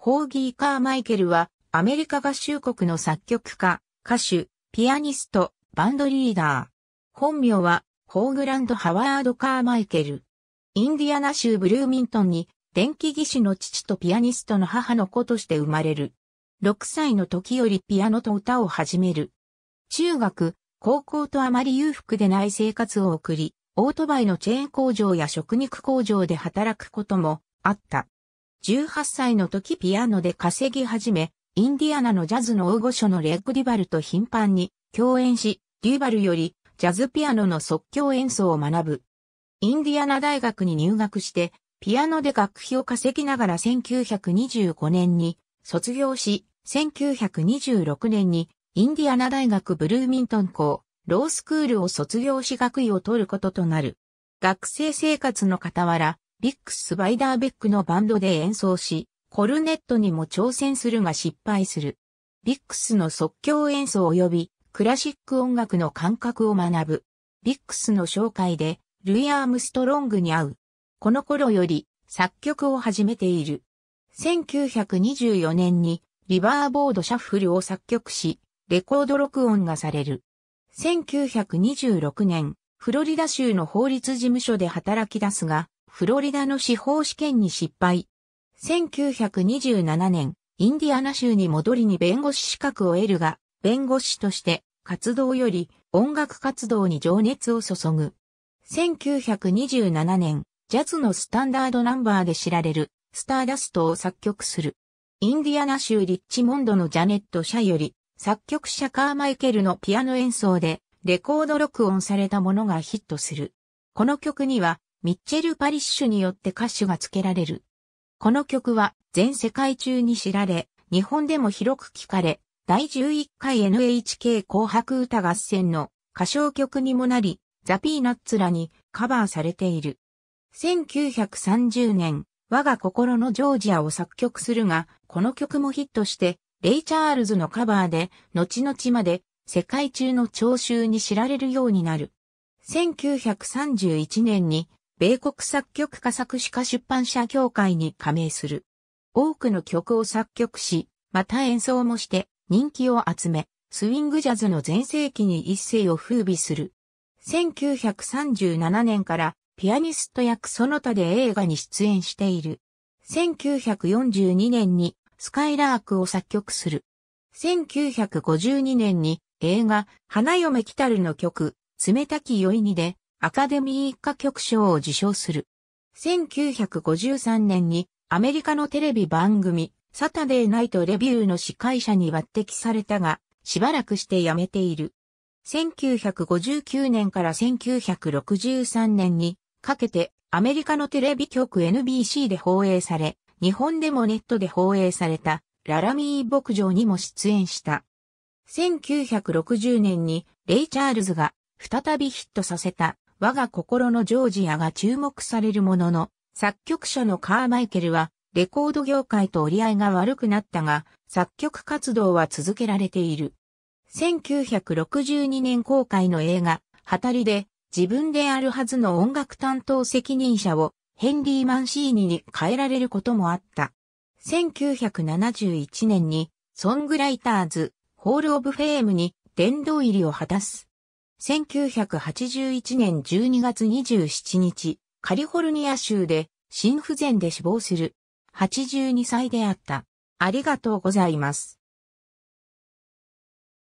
ホーギー・カーマイケルは、アメリカ合衆国の作曲家、歌手、ピアニスト、バンドリーダー。本名は、ホーグランド・ハワード・カーマイケル。インディアナ州ブルーミントンに、電気技師の父とピアニストの母の子として生まれる。6歳の時よりピアノと歌を始める。中学、高校とあまり裕福でない生活を送り、オートバイのチェーン工場や食肉工場で働くこともあった。18歳の時ピアノで稼ぎ始め、インディアナのジャズの大御所のレッグ・ディバルと頻繁に共演し、デュバルよりジャズピアノの即興演奏を学ぶ。インディアナ大学に入学して、ピアノで学費を稼ぎながら1925年に卒業し、1926年にインディアナ大学ブルーミントン校、ロースクールを卒業し学位を取ることとなる。学生生活の傍ら、リックス・バイダーベックのバンドで演奏し、コルネットにも挑戦するが失敗する。ビックスの即興演奏及びクラシック音楽の感覚を学ぶ。ビックスの紹介でルイ・アームストロングに会う。この頃より作曲を始めている。1924年にリバーボードシャッフルを作曲し、レコード録音がされる。1926年、フロリダ州の法律事務所で働き出すが、フロリダの司法試験に失敗。1927年、インディアナ州に戻りに弁護士資格を得るが、弁護士として活動より音楽活動に情熱を注ぐ。1927年、ジャズのスタンダードナンバーで知られる、スターダストを作曲する。インディアナ州リッチモンドのジャネット社より、作曲者カーマイケルのピアノ演奏で、レコード録音されたものがヒットする。この曲には、ミッチェル・パリッシュによって歌手が付けられる。この曲は全世界中に知られ、日本でも広く聞かれ、第11回 NHK 紅白歌合戦の歌唱曲にもなり、ザ・ピーナッツらにカバーされている。1930年、我が心のジョージアを作曲するが、この曲もヒットして、レイ・チャールズのカバーで、後々まで世界中の聴衆に知られるようになる。1931年に米国作曲家作詞家出版社協会に加盟する。多くの曲を作曲し、また演奏もして人気を集め、スウィングジャズの前世紀に一世を風靡する。1937年からピアニスト役その他で映画に出演している。1942年にスカイラークを作曲する。1952年に映画、花嫁来たるの曲、冷たき酔いにでアカデミー一家局賞を受賞する。1953年にアメリカのテレビ番組サタデーナイトレビューの司会者に抜擢されたが、しばらくして辞めている。1959年から1963年にかけてアメリカのテレビ局 NBC で放映され、日本でもネットで放映されたララミー牧場にも出演した。1960年にレイ・チャールズが再びヒットさせた我が心のジョージアが注目されるものの、作曲者のカーマイケルは、レコード業界と折り合いが悪くなったが、作曲活動は続けられている。1962年公開の映画、はたりで、自分であるはずの音楽担当責任者を、ヘンリー・マンシーニに変えられることもあった。1971年に、ソングライターズ、ホール・オブ・フェームに殿堂入りを果たす。1981年12月27日、カリフォルニア州で心不全で死亡する。82歳であった。ありがとうございます。